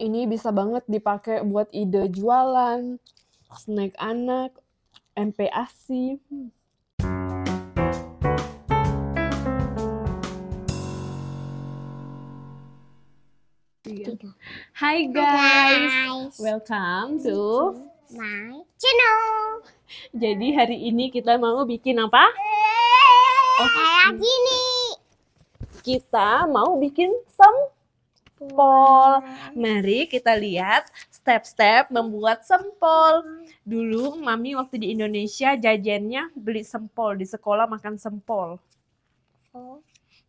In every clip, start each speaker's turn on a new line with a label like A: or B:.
A: Ini bisa banget dipakai buat ide jualan, snack anak, MPASI. Hai Hi guys. welcome to my channel. Jadi hari ini kita mau bikin apa? Oh, kayak gini. Kita mau bikin some sempol. Hmm. Mari kita lihat step-step membuat sempol. Dulu Mami waktu di Indonesia jajannya beli sempol di sekolah makan sempol. Oh.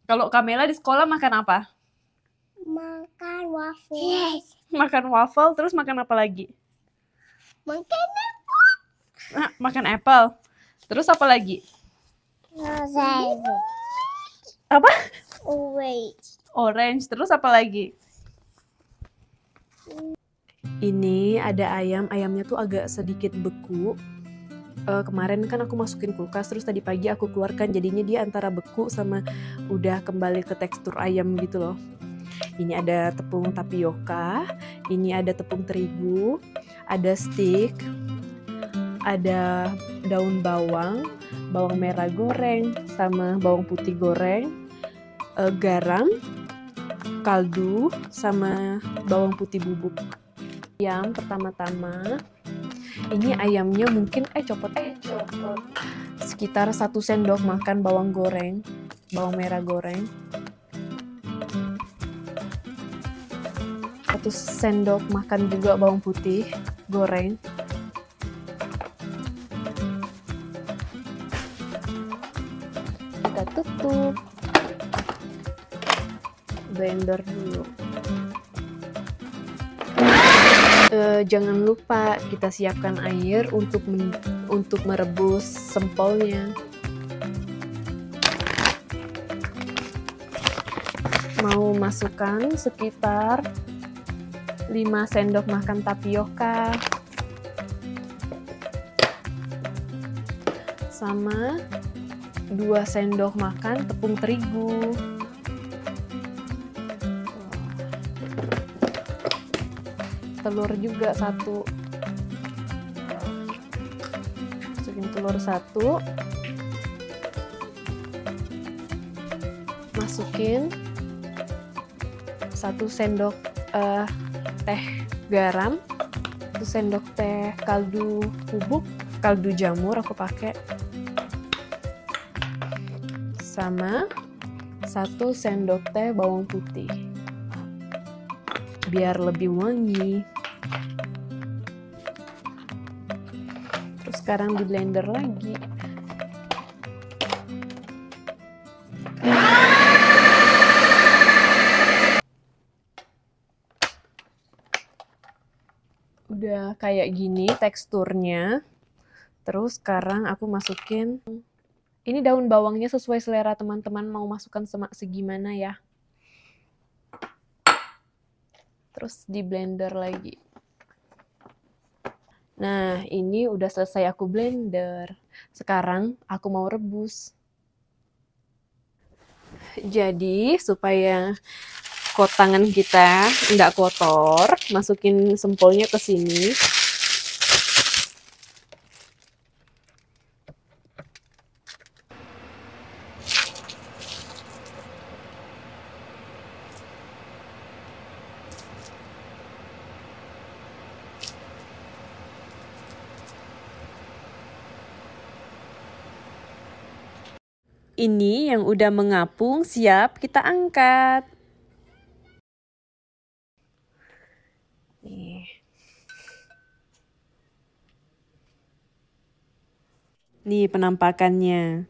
A: Kalau Kamela di sekolah makan apa? Makan waffle. Yes. Makan waffle terus makan apa lagi? Makan apple. Nah, makan apple. Terus apa lagi? Orange. Apa? Orange. Orange. Terus apa lagi? Ini ada ayam, ayamnya tuh agak sedikit beku. Uh, kemarin kan aku masukin kulkas terus tadi pagi aku keluarkan jadinya dia antara beku sama udah kembali ke tekstur ayam gitu loh. Ini ada tepung tapioka, ini ada tepung terigu, ada stick, ada daun bawang, bawang merah goreng sama bawang putih goreng, uh, garam, kaldu sama bawang putih bubuk. Yang pertama-tama ini ayamnya mungkin eh copot eh copot sekitar satu sendok makan bawang goreng, bawang merah goreng. Satu sendok makan juga bawang putih goreng. blender dulu e, jangan lupa kita siapkan air untuk men, untuk merebus sempolnya mau masukkan sekitar 5 sendok makan tapioka sama 2 sendok makan tepung terigu telur juga satu masukin telur satu masukin satu sendok uh, teh garam satu sendok teh kaldu bubuk kaldu jamur aku pakai sama satu sendok teh bawang putih biar lebih wangi terus sekarang di blender lagi udah kayak gini teksturnya terus sekarang aku masukin ini daun bawangnya sesuai selera teman-teman mau masukkan semak segimana ya terus di blender lagi Nah, ini udah selesai aku blender. Sekarang aku mau rebus. Jadi, supaya kotangan kita nggak kotor, masukin sempolnya ke sini. Ini yang udah mengapung siap kita angkat. Nih. penampakannya.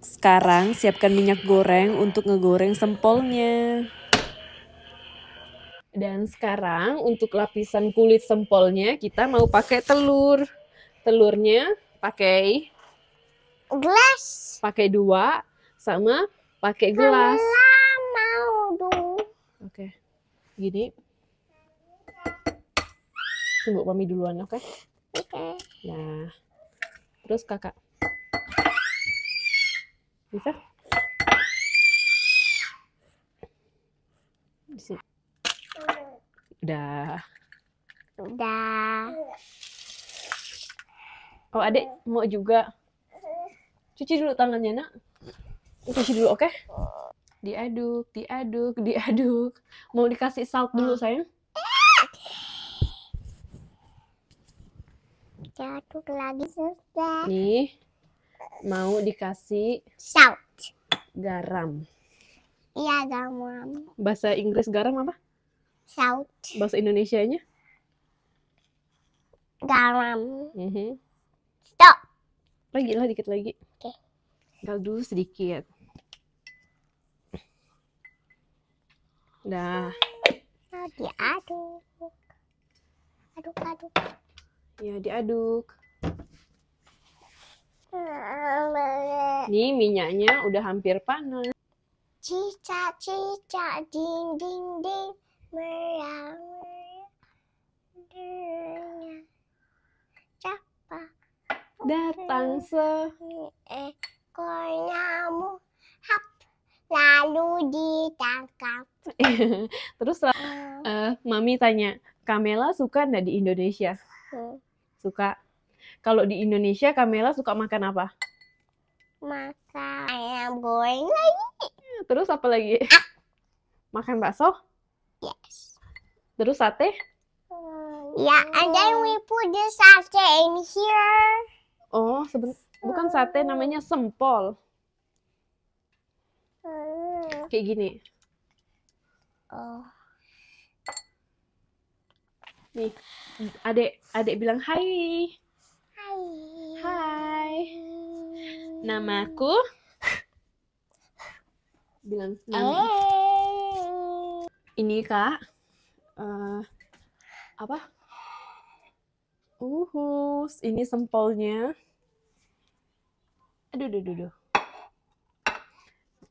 A: Sekarang siapkan minyak goreng untuk ngegoreng sempolnya. Dan sekarang untuk lapisan kulit sempolnya kita mau pakai telur. Telurnya pakai gelas. Pakai dua sama pakai gelas. mau dulu. Oke. Okay. Gini. Tunggu mami duluan, oke? Okay? Oke. Okay. Nah. Terus kakak. Bisa? Udah. Udah. Oh, adik mau juga cuci dulu tangannya nak cuci dulu oke okay? diaduk diaduk diaduk mau dikasih salt dulu ah. sayang diaduk lagi sudah nih mau dikasih salt garam iya garam bahasa Inggris garam apa salt bahasa Indonesia nya garam mm -hmm. stop lagi lah dikit lagi kaldu sedikit dah diaduk aduk aduk ya diaduk ini minyaknya udah hampir panas cica cica ding ding ding merah merah datang se eh, ekornya hap lalu ditangkap. Terus uh, mami tanya, Kamela suka nggak di Indonesia? Hmm. Suka. Kalau di Indonesia Kamela suka makan apa? Makan ayam goreng lagi. Terus apa lagi? Ah. Makan bakso? Yes. Terus sate?
B: Hmm, ya, yeah,
A: and then we put the sate in here. Oh, sebentar bukan sate namanya sempol hmm. kayak gini oh. nih adek adek bilang hai hai hai namaku bilang nama. ini kak uh, apa Uhus, ini sempolnya aduh aduh aduh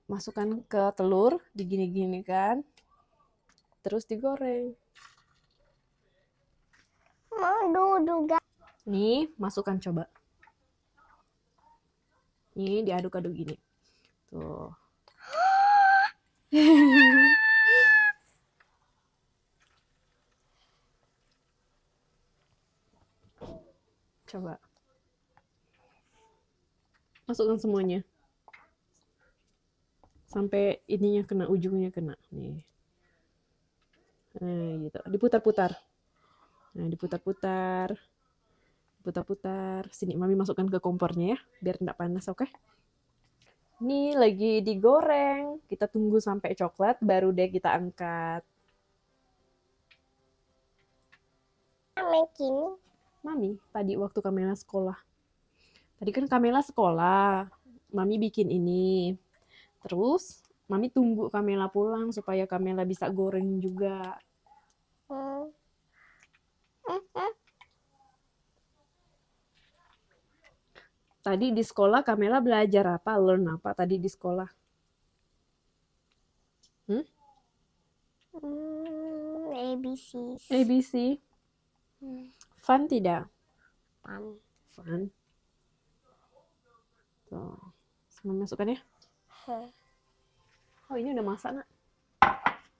A: masukkan ke telur digini-gini kan terus digoreng juga nih masukkan coba ini diaduk-aduk gini tuh coba masukkan semuanya sampai ininya kena ujungnya kena nih nah gitu diputar-putar nah diputar-putar putar-putar sini mami masukkan ke kompornya ya biar tidak panas oke okay? ini lagi digoreng kita tunggu sampai coklat baru deh kita angkat mami kini mami tadi waktu kamera sekolah tadi kan Kamela sekolah mami bikin ini terus mami tunggu Kamela pulang supaya Kamela bisa goreng juga tadi di sekolah Kamela belajar apa learn apa tadi di sekolah hmm? hmm ABC ABC hmm. fun tidak fun fun Tuh. Gitu. Semuanya masukkan ya. Oh, ini udah masak, Nak.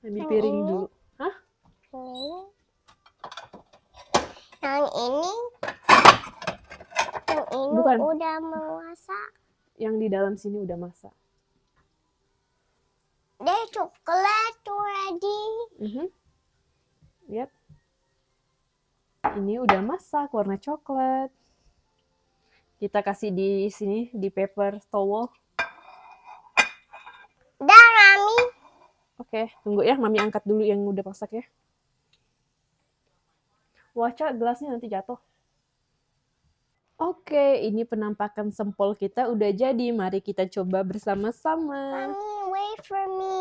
A: Ambil piring ini. dulu. Hah? Ini. Yang ini. Yang ini Bukan. udah masak. Yang di dalam sini udah masak. Ini coklat ready. Mm -hmm. Yep. Ini udah masak warna coklat kita kasih di sini di paper towel. Dah, Mami. Oke, tunggu ya, Mami angkat dulu yang udah masak ya. Waca gelasnya nanti jatuh. Oke, ini penampakan sempol kita udah jadi. Mari kita coba bersama-sama. Mami, wait for me.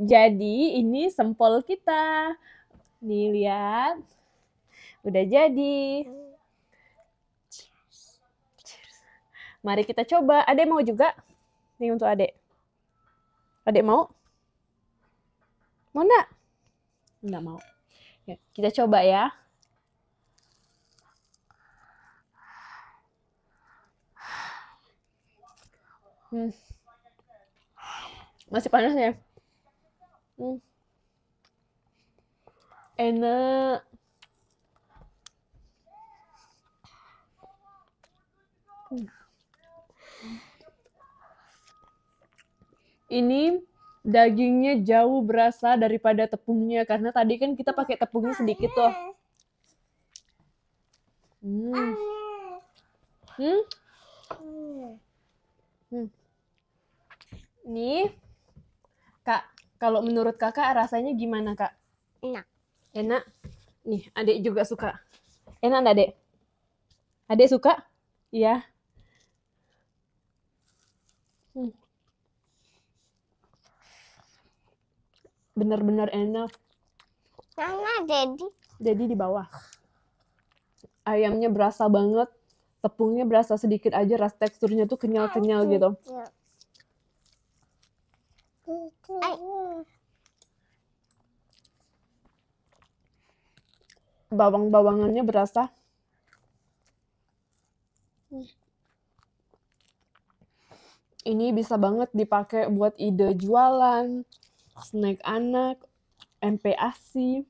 A: Jadi, ini sempol kita. Nih, lihat. Udah jadi. Mari kita coba. Adek mau juga? Ini untuk adek. Adek mau? Mau enggak? Enggak mau. Ya, kita coba ya. Hmm. Masih panas ya? Hmm. Enak. Hmm. ini dagingnya jauh berasa daripada tepungnya karena tadi kan kita pakai tepungnya sedikit tuh. Hmm. Hmm. Hmm. Nih, Kak, kalau menurut Kakak rasanya gimana, Kak? Enak. Enak. Nih, Adik juga suka. Enak enggak, Dek? Adik suka? Iya. Hmm. benar-benar enak mana jadi jadi di bawah ayamnya berasa banget tepungnya berasa sedikit aja ras teksturnya tuh kenyal-kenyal gitu bawang-bawangannya berasa ini bisa banget dipakai buat ide jualan snack anak, MPASI.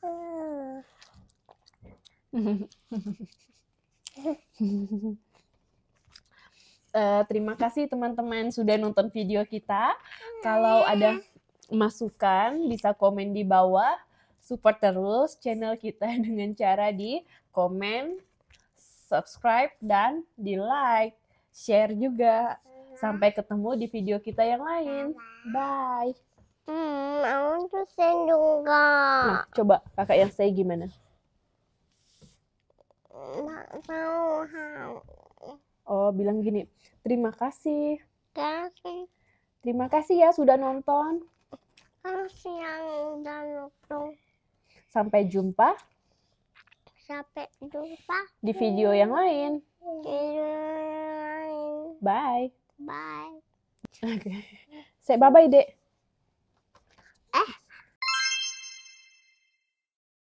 A: uh, eh, terima kasih teman-teman sudah nonton video kita. Kalau ada masukan bisa komen di bawah. Support terus channel kita dengan cara di komen, subscribe, dan di like. Share juga. Sampai ketemu di video kita yang lain. Bye. Hmm, tuh juga. Nah, coba kakak yang saya gimana? Oh, bilang gini. Terima kasih. Terima kasih. Terima kasih ya sudah nonton. Terima kasih yang udah nonton. Sampai jumpa. Sampai jumpa di video yang lain. Video yang lain. Bye. Bye. Oke. Okay. Saya bye-bye, Dek.